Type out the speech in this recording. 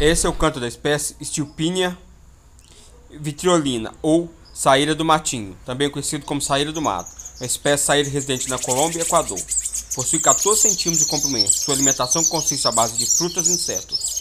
Esse é o canto da espécie Stilpinia vitriolina, ou saíra do matinho, também conhecido como saíra do mato. Uma espécie saíra residente na Colômbia e Equador. Possui 14 centímetros de comprimento. Sua alimentação consiste à base de frutas e insetos.